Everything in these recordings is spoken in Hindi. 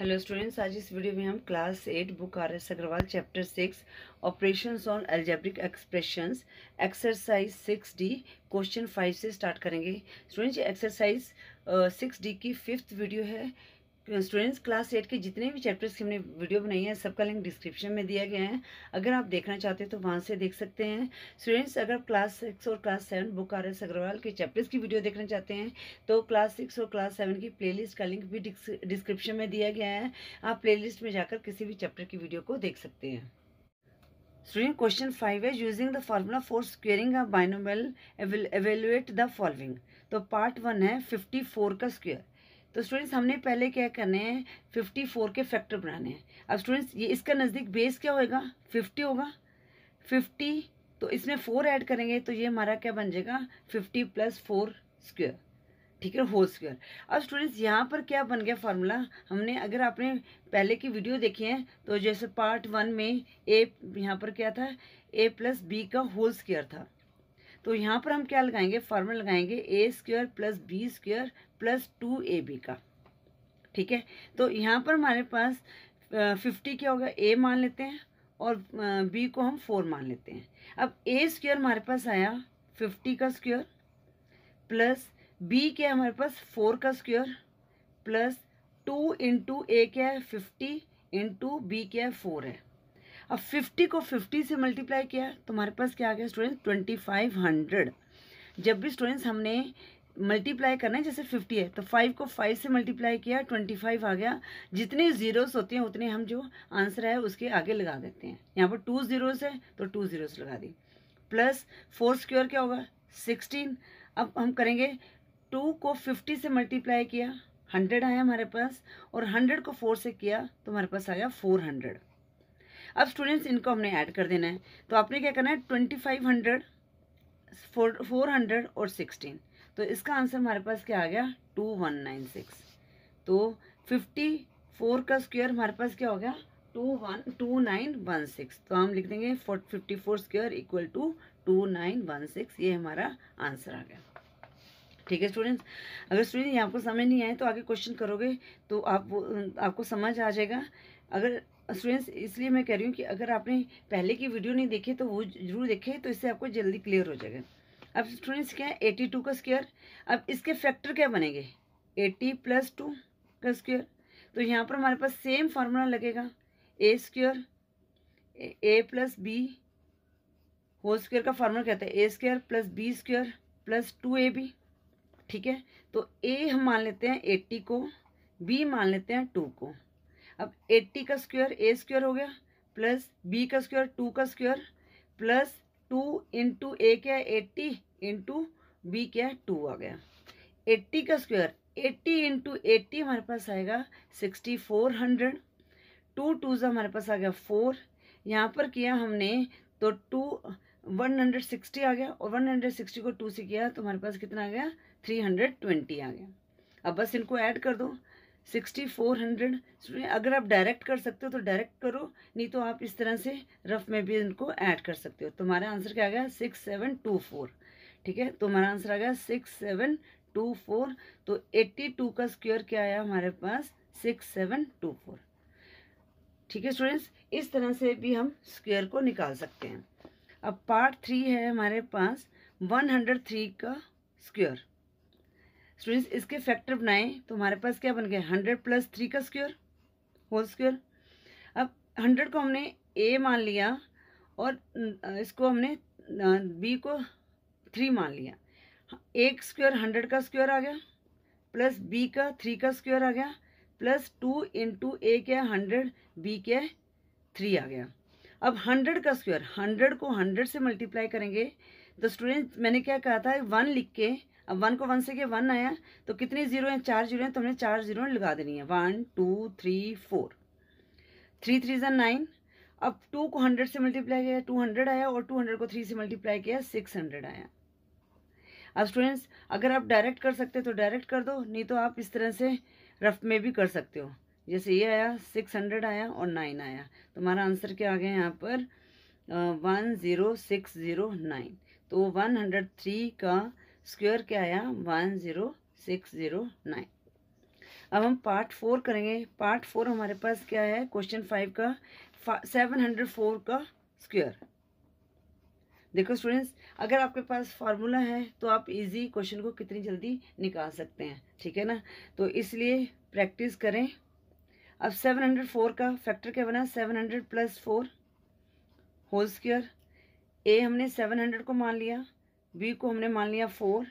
हेलो स्टूडेंट्स आज इस वीडियो में हम class eight book R S Aggarwal chapter six operations on algebraic expressions exercise six D question five से स्टार्ट करेंगे स्टूडेंट्स एक्सरसाइज सिक्स डी की फिफ्थ वीडियो है स्टूडेंट्स क्लास एट के जितने भी चैप्टर्स की हमने वीडियो बनाई है सबका लिंक डिस्क्रिप्शन में दिया गया है अगर आप देखना चाहते हैं तो वहाँ से देख सकते हैं स्टूडेंट्स अगर क्लास सिक्स और class seven book R S Aggarwal के चैप्टर्स की वीडियो देखना चाहते हैं तो क्लास सिक्स और क्लास सेवन की प्ले का लिंक भी डिस्क्रिप्शन में दिया गया है आप प्ले में जाकर किसी भी चैप्टर की वीडियो को देख सकते हैं स्टूडेंट क्वेश्चन फाइव है using the formula for squaring a binomial evaluate the following तो पार्ट वन है फिफ्टी फोर का स्क्वेयर तो स्टूडेंट्स हमने पहले क्या करने हैं फिफ्टी फोर के फैक्टर बनाने हैं अब स्टूडेंट्स ये इसका नज़दीक बेस क्या होएगा फिफ्टी होगा फिफ्टी तो इसमें फोर ऐड करेंगे तो ये हमारा क्या बन जाएगा फिफ्टी प्लस फोर स्क्वेयर ठीक है होल स्क्वेयर अब स्टूडेंट्स यहाँ पर क्या बन गया फार्मूला हमने अगर आपने पहले की वीडियो देखी है तो जैसे पार्ट वन में ए यहाँ पर क्या था ए प्लस बी का होल स्क्वायर था तो यहाँ पर हम क्या लगाएंगे फॉर्मूला लगाएंगे A square plus B square plus two A B का ठीक है तो यहाँ पर हमारे पास फिफ्टी क्या होगा ए मान लेते हैं और बी को हम फोर मान लेते हैं अब ए स्क्वेयर हमारे पास आया फिफ्टी का स्क्वेयर प्लस बी क्या है हमारे पास फोर का square plus two into A क्या है फिफ्टी इंटू बी क्या है फोर है अब फिफ्टी को फिफ्टी से मल्टीप्लाई किया तो हमारे पास क्या आ गया स्टूडेंट्स ट्वेंटी फाइव हंड्रेड जब भी स्टूडेंट्स हमने मल्टीप्लाई करना है जैसे फिफ्टी है तो फाइव को फाइव से मल्टीप्लाई किया ट्वेंटी फाइव आ गया जितने ज़ीरोस होते हैं उतने हम जो आंसर है उसके आगे लगा देते हैं यहाँ पर टू ज़ीरोस है तो टू ज़ीरोस लगा दी प्लस फोर स्क्योर क्या होगा सिक्सटीन अब हम करेंगे टू को फिफ्टी से मल्टीप्लाई किया हंड्रेड आया हमारे पास और हंड्रेड को फोर से किया तो हमारे पास आया फोर हंड्रेड अब स्टूडेंट्स इनको हमने ऐड कर देना है तो आपने क्या करना है twenty five hundred four four hundred और सिक्सटीन तो इसका आंसर हमारे पास क्या आ गया टू वन नाइन सिक्स तो फिफ्टी फोर का स्क्वायर हमारे पास क्या हो गया two one two nine one six तो हम लिख देंगे fifty four square equal to two nine one six ये हमारा आंसर आ गया ठीक है स्टूडेंट्स अगर स्टूडेंट आपको समझ नहीं आए तो आगे क्वेश्चन करोगे तो आप आपको समझ आ जाएगा अगर स्टूडेंट्स इसलिए मैं कह रही हूँ कि अगर आपने पहले की वीडियो नहीं देखी तो वो जरूर देखे तो इससे आपको जल्दी क्लियर हो जाएगा अब स्टूडेंट्स क्या है एटी टू का स्क्वेयर अब इसके फैक्टर क्या बनेंगे एटी प्लस टू का स्क्वेयर तो यहाँ पर हमारे पास सेम फार्मूला लगेगा A square A plus B whole square का फार्मूला कहता है A square plus B square plus two A B ठीक है तो ए हम मान लेते हैं एट्टी को बी मान लेते हैं टू को अब एट्टी का स्क्वायर ए स्क्वायर हो गया प्लस बी का स्क्वायर टू का square plus two into A क्या है एट्टी इंटू बी क्या है टू आ गया एट्टी का स्क्वायर एट्टी इंटू एट्टी हमारे पास आएगा sixty four hundred two two सा हमारे पास आ गया फोर यहाँ पर किया हमने तो टू वन हंड्रेड सिक्सटी आ गया और वन हंड्रेड सिक्सटी को टू से किया तो हमारे पास कितना आ गया थ्री हंड्रेड ट्वेंटी आ गया अब बस इनको ऐड कर दो सिक्सटी फोर हंड्रेड अगर आप डायरेक्ट कर सकते हो तो डायरेक्ट करो नहीं तो आप इस तरह से रफ में भी इनको ऐड कर सकते हो तुम्हारा आंसर क्या आ गया सिक्स सेवन टू फोर ठीक है तुम्हारा आंसर आ गया सिक्स सेवन टू फोर तो एट्टी टू का स्क्वायर क्या आया हमारे पास सिक्स सेवन टू फोर ठीक है स्टूडेंट्स इस तरह से भी हम स्क्वायर को निकाल सकते हैं अब पार्ट थ्री है हमारे पास वन हंड्रेड थ्री का स्क्वायर स्टूडेंट्स इसके फैक्टर बनाएं तो हमारे पास क्या बन गया हंड्रेड प्लस थ्री का स्क्योर होल स्क्योर अब हंड्रेड को हमने ए मान लिया और इसको हमने बी को थ्री मान लिया एक स्क्योर हंड्रेड का स्क्योर आ गया प्लस बी का थ्री का स्क्योर आ गया प्लस टू इंटू ए क्या हंड्रेड बी क्या थ्री आ गया अब हंड्रेड का स्क्योर हंड्रेड को हंड्रेड से मल्टीप्लाई करेंगे तो स्टूडेंट मैंने क्या कहा था वन लिख के अब वन को वन से क्या वन आया तो कितने जीरो हैं चार जीरो हैं तो हमने चार जीरो लगा देनी है one two three four three three जन नाइन अब टू को हंड्रेड से मल्टीप्लाई किया टू हंड्रेड आया और टू हंड्रेड को थ्री से मल्टीप्लाई किया सिक्स हंड्रेड आया अब स्टूडेंट्स अगर आप डायरेक्ट कर सकते हो तो डायरेक्ट कर दो नहीं तो आप इस तरह से रफ में भी कर सकते हो जैसे ये आया सिक्स हंड्रेड आया और नाइन आया तो हमारा आंसर क्या आ गया यहाँ पर one zero six zero nine तो वन हंड्रेड थ्री का स्क्वायर क्या आया one zero six zero nine अब हम पार्ट फोर करेंगे पार्ट फोर हमारे पास क्या है क्वेश्चन फाइव का सेवन हंड्रेड फोर का स्क्वायर देखो स्टूडेंट्स अगर आपके पास फार्मूला है तो आप इजी क्वेश्चन को कितनी जल्दी निकाल सकते हैं ठीक है ना तो इसलिए प्रैक्टिस करें अब सेवन हंड्रेड फोर का फैक्टर क्या बना seven hundred plus four whole square A हमने सेवन हंड्रेड को मान लिया बी को हमने मान लिया four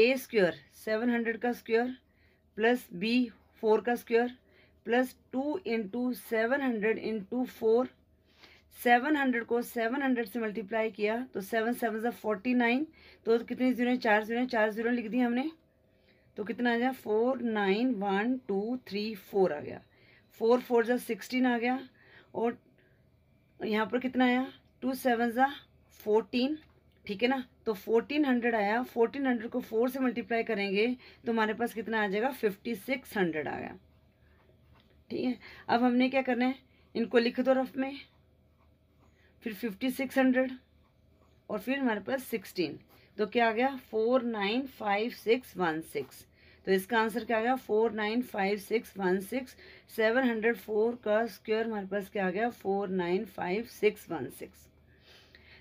A square seven hundred का स्क्वेयर प्लस बी फोर का square plus two into seven hundred into four seven hundred को सेवन हंड्रेड से मल्टीप्लाई किया तो सेवन सेवन सा फोर्टी नाइन तो कितने जीरो चार जीरो चार जीरो लिख दी हमने तो कितना आ गया four nine one two three four आ गया फोर फोर ज़ा सिक्सटीन आ गया और यहाँ पर कितना आया टू सेवन ज़ा फोर्टीन ठीक है ना तो फोर्टीन हंड्रेड आया फोर्टीन हंड्रेड को फोर से मल्टीप्लाई करेंगे तो हमारे पास कितना आ जाएगा फिफ्टी सिक्स हंड्रेड आ गया ठीक है अब हमने क्या करना है इनको लिख दो रफ में फिर फिफ्टी सिक्स हंड्रेड और फिर हमारे पास सिक्सटीन तो क्या आ गया four nine five six one six तो इसका आंसर क्या आ गया four nine five six one six seven hundred four का स्क्वायर हमारे पास क्या आ गया four nine five six one six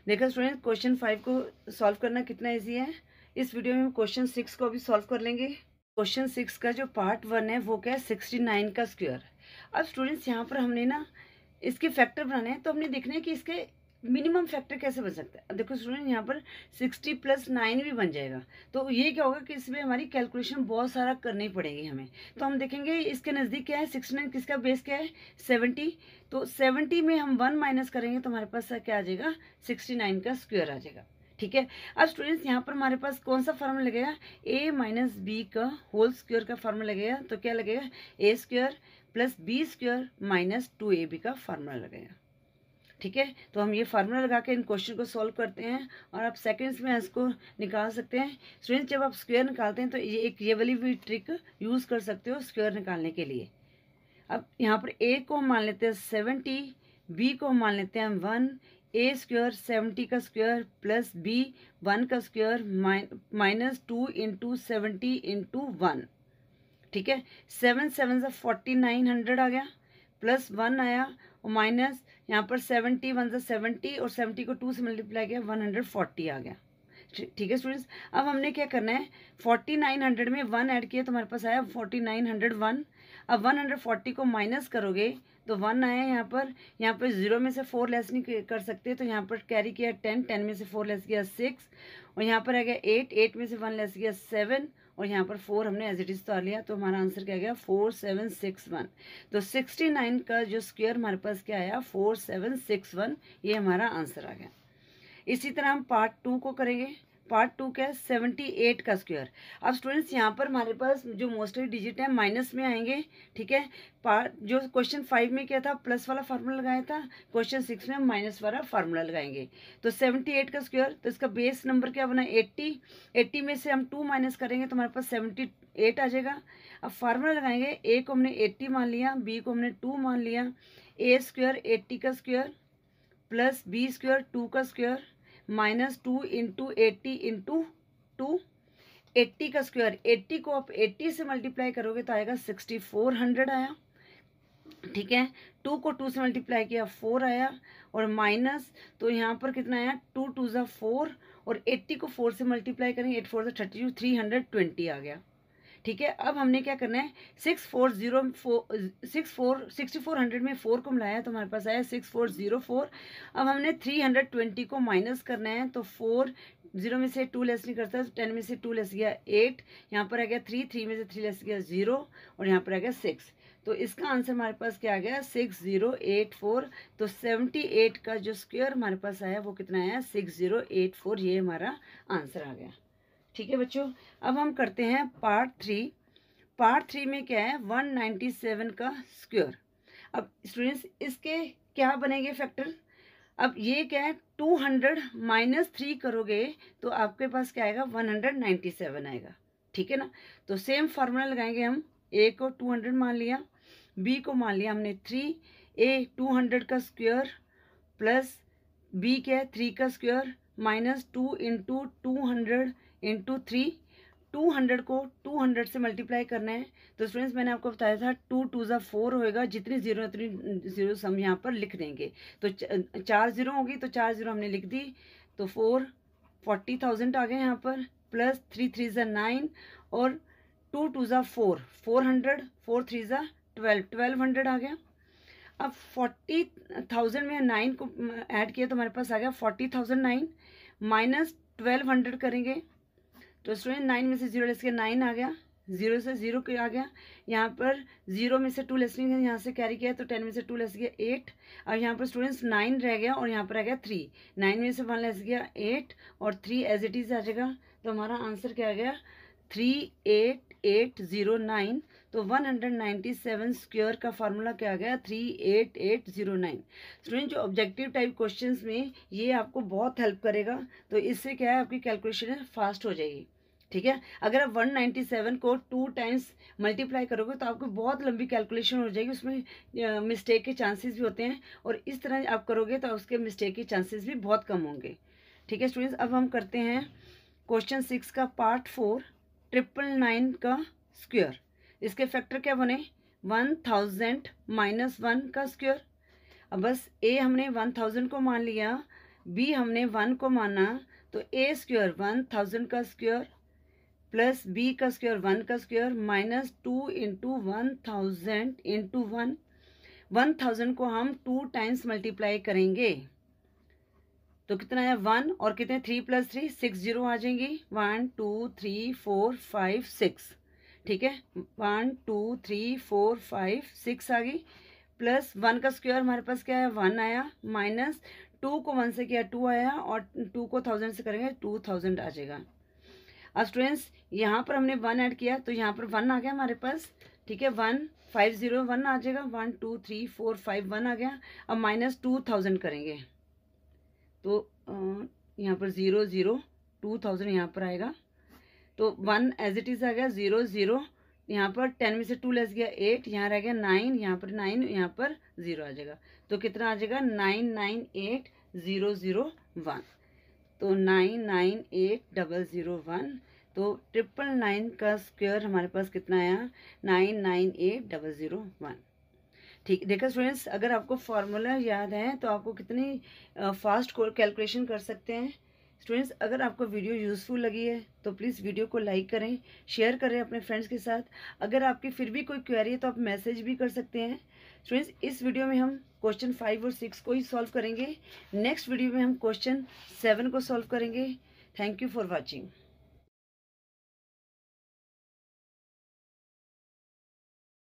देखा स्टूडेंट क्वेश्चन फाइव को सॉल्व करना कितना ईजी है इस वीडियो में हम क्वेश्चन सिक्स को भी सॉल्व कर लेंगे क्वेश्चन सिक्स का जो पार्ट वन है वो क्या है सिक्सटी नाइन का स्क्वेयर अब स्टूडेंट्स यहाँ पर हमने ना इसके फैक्टर बनाने हैं तो हमने देखना है कि इसके मिनिमम फैक्टर कैसे बन सकता है देखो स्टूडेंट यहाँ पर सिक्सटी प्लस नाइन भी बन जाएगा तो ये क्या होगा कि इसमें हमारी कैलकुलेशन बहुत सारा करनी पड़ेगी हमें तो हम देखेंगे इसके नज़दीक क्या है सिक्सटी नाइन किसका बेस क्या है सेवेंटी तो सेवेंटी में हम वन माइनस करेंगे तो हमारे पास क्या आ जाएगा सिक्सटी नाइन का स्क्वेयर आ जाएगा ठीक है अब स्टूडेंट्स यहाँ पर हमारे पास कौन सा फॉर्म लगेगा ए माइनस बी का होल स्क्वेयर का फॉर्म लगेगा तो क्या लगेगा A square plus B square minus two A B का फॉर्मूला लगेगा ठीक है तो हम ये फार्मूला लगा के इन क्वेश्चन को सॉल्व करते हैं और आप सेकेंड्स में इसको निकाल सकते हैं स्टूडेंट्स जब आप स्क्वेयर निकालते हैं तो ये एक ये वाली भी ट्रिक यूज़ कर सकते हो स्क्वेयर निकालने के लिए अब यहाँ पर ए को मान लेते हैं सेवेंटी बी को मान लेते हैं वन ए स्क्वेयर सेवेंटी का स्क्वेयर प्लस बी वन का square minus two into seventy into one ठीक है सेवन सेवन से फोर्टी नाइन हंड्रेड आ गया प्लस वन आया और माइनस यहाँ पर सेवेंटी वन ज़ा सेवेंटी और सेवेंटी को टू से मल्टीप्लाई किया वन हंड्रेड फोर्टी आ गया ठीक है स्टूडेंट्स अब हमने क्या करना है फोर्टी नाइन हंड्रेड में वन ऐड किया तो हमारे पास आया फोर्टी नाइन हंड्रेड वन अब वन हंड्रेड फोर्टी को माइनस करोगे तो वन आया यहाँ पर यहाँ पर जीरो में से फोर लेस नहीं कर सकते तो यहाँ पर कैरी किया टेन टेन में से फोर लेस किया सिक्स और यहाँ पर आ गया एट एट में से वन लेस किया सेवन और यहाँ पर फोर हमने एज इट इज़ तो लिया तो हमारा आंसर क्या गया फोर सेवन सिक्स वन तो सिक्सटी नाइन का जो स्क्वेयर हमारे पास क्या आया फोर सेवन सिक्स वन ये हमारा आंसर आ गया इसी तरह हम पार्ट टू को करेंगे पार्ट टू क्या है सेवेंटी एट का स्क्वायर अब स्टूडेंट्स यहाँ पर हमारे पास जो मोस्टली डिजिट है माइनस में आएंगे ठीक है पार्ट जो क्वेश्चन फाइव में क्या था प्लस वाला फार्मूला लगाया था क्वेश्चन सिक्स में माइनस वाला फार्मूला लगाएंगे तो सेवेंटी एट का स्क्वायर तो इसका बेस नंबर क्या बना एट्टी एट्टी में से हम टू माइनस करेंगे तो हमारे पास सेवेंटी एट आ जाएगा अब फार्मूला लगाएंगे ए को हमने एट्टी मान लिया बी को हमने टू मान लिया ए स्क्वायर एट्टी का square plus B square two का square minus two into eighty into two eighty का स्क्वायर एट्टी को आप एट्टी से मल्टीप्लाई करोगे तो आएगा सिक्सटी फोर हंड्रेड आया ठीक है टू को टू से मल्टीप्लाई किया फोर आया और माइनस तो यहाँ पर कितना आया टू टू ज़ा फोर और एट्टी को फोर से मल्टीप्लाई करेंगे एट फोर ज़ा thirty two three hundred twenty आ गया ठीक है अब हमने क्या करना है six four zero four six four sixty four hundred में फोर को मिलाया तो हमारे पास आया सिक्स फोर जीरो फोर अब हमने थ्री हंड्रेड ट्वेंटी को माइनस करना है तो फोर जीरो में से टू लेस नहीं करता तो टेन में से टू लेस गया एट यहाँ पर आ गया थ्री थ्री में से थ्री लेस गया जीरो और यहाँ पर आ गया सिक्स तो इसका आंसर हमारे पास क्या आ गया सिक्स जीरो एट फोर तो सेवेंटी एट का जो स्क्वेयर हमारे पास आया वो कितना आया सिक्स जीरो एट फोर ये हमारा आंसर आ गया ठीक है बच्चों अब हम करते हैं पार्ट थ्री पार्ट थ्री में क्या है वन नाइन्टी सेवन का स्क्वायर अब स्टूडेंट्स इसके क्या बनेंगे फैक्टर अब ये क्या है टू हंड्रेड माइनस थ्री करोगे तो आपके पास क्या आएगा वन हंड्रेड नाइन्टी सेवन आएगा ठीक है ना तो सेम फार्मूला लगाएंगे हम ए को टू हंड्रेड मान लिया बी को मान लिया हमने थ्री ए टू हंड्रेड का स्क्वायर प्लस बी क्या है थ्री का square minus two into two hundred into three two hundred को टू हंड्रेड से मल्टीप्लाई करना है तो स्टूडेंट्स मैंने आपको बताया था टू टू ज़ा फोर होएगा जितनी जीरो उतनी जीरो हम यहाँ पर लिख देंगे तो चार जीरो होगी तो चार जीरो हमने लिख दी तो फोर फोर्टी थाउजेंड आ गए यहाँ पर प्लस थ्री थ्री ज़ा नाइन और टू टू ज़ा four four hundred four three ज़ा ट्वेल्व ट्वेल्व हंड्रेड आ गया अब फोर्टी थाउजेंड में नाइन को ऐड किया तो हमारे पास आ गया forty thousand nine minus twelve hundred करेंगे तो स्टूडेंट नाइन में से जीरो लेस के नाइन आ गया जीरो से जीरो आ गया यहाँ पर जीरो में से टू लेस है यहाँ से कैरी किया तो टेन में से टू लेस गया एट और यहाँ पर स्टूडेंट्स नाइन रह गया और यहाँ पर रह गया थ्री नाइन में से वन लेस गया एट और थ्री एज इट इज़ आ जाएगा तो हमारा आंसर क्या आ गया three eight eight zero nine तो one hundred ninety seven square का फार्मूला क्या आ गया three eight eight zero nine student जो ऑब्जेक्टिव टाइप क्वेश्चंस में ये आपको बहुत हेल्प करेगा तो इससे क्या है आपकी कैलकुलेशन फास्ट हो जाएगी ठीक है अगर आप 197 को टू टाइम्स मल्टीप्लाई करोगे तो आपको बहुत लंबी कैलकुलेशन हो जाएगी उसमें मिस्टेक के चांसेस भी होते हैं और इस तरह आप करोगे तो उसके मिस्टेक के चांसेस भी बहुत कम होंगे ठीक है स्टूडेंट्स अब हम करते हैं क्वेश्चन सिक्स का पार्ट फोर ट्रिपल नाइन का स्क्वेयर इसके फैक्टर क्या बने वन थाउजेंड माइनस वन का स्क्वेयर अब बस ए हमने वन थाउजेंड को मान लिया बी हमने वन को माना तो ए स्क्वेयर वन थाउजेंड का स्क्वेयर प्लस बी का स्क्वायर वन का square minus two into one thousand into one one thousand को हम टू टाइम्स मल्टीप्लाई करेंगे तो कितना है वन और कितने three plus three six zero आ जाएंगी one two three four five six ठीक है one two three four five six आ गई प्लस वन का स्क्वायर हमारे पास क्या है वन आया माइनस टू को वन से किया टू आया और टू को थाउजेंड से करेंगे टू थाउजेंड आ जाएगा अब स्टूडेंट्स यहाँ पर हमने वन ऐड किया तो यहाँ पर वन आ गया हमारे पास ठीक है वन फाइव ज़ीरो वन आ जाएगा one two three four five one आ गया अब माइनस टू थाउजेंड करेंगे तो यहाँ पर ज़ीरो ज़ीरो टू थाउजेंड यहाँ पर आएगा तो वन एज इट इज़ आ गया ज़ीरो ज़ीरो यहाँ पर टेन में से टू लेस गया एट यहाँ रह गया नाइन यहाँ पर नाइन यहाँ पर ज़ीरो आ जाएगा तो कितना आ जाएगा nine nine eight zero zero one तो nine nine eight double zero one तो ट्रिपल नाइन का स्क्वायर हमारे पास कितना आया nine nine eight double zero one ठीक देखा स्टूडेंट्स अगर आपको फार्मूला याद है तो आपको कितनी फास्ट कैलकुलेशन कर सकते हैं स्टूडेंट्स अगर आपको वीडियो यूज़फुल लगी है तो प्लीज़ वीडियो को लाइक करें शेयर करें अपने फ्रेंड्स के साथ अगर आपकी फिर भी कोई क्वेरी है तो आप मैसेज भी कर सकते हैं स्टूडेंट्स इस वीडियो में हम क्वेश्चन फाइव और सिक्स को ही सॉल्व करेंगे नेक्स्ट वीडियो में हम क्वेश्चन सेवन को सॉल्व करेंगे थैंक यू फॉर वॉचिंग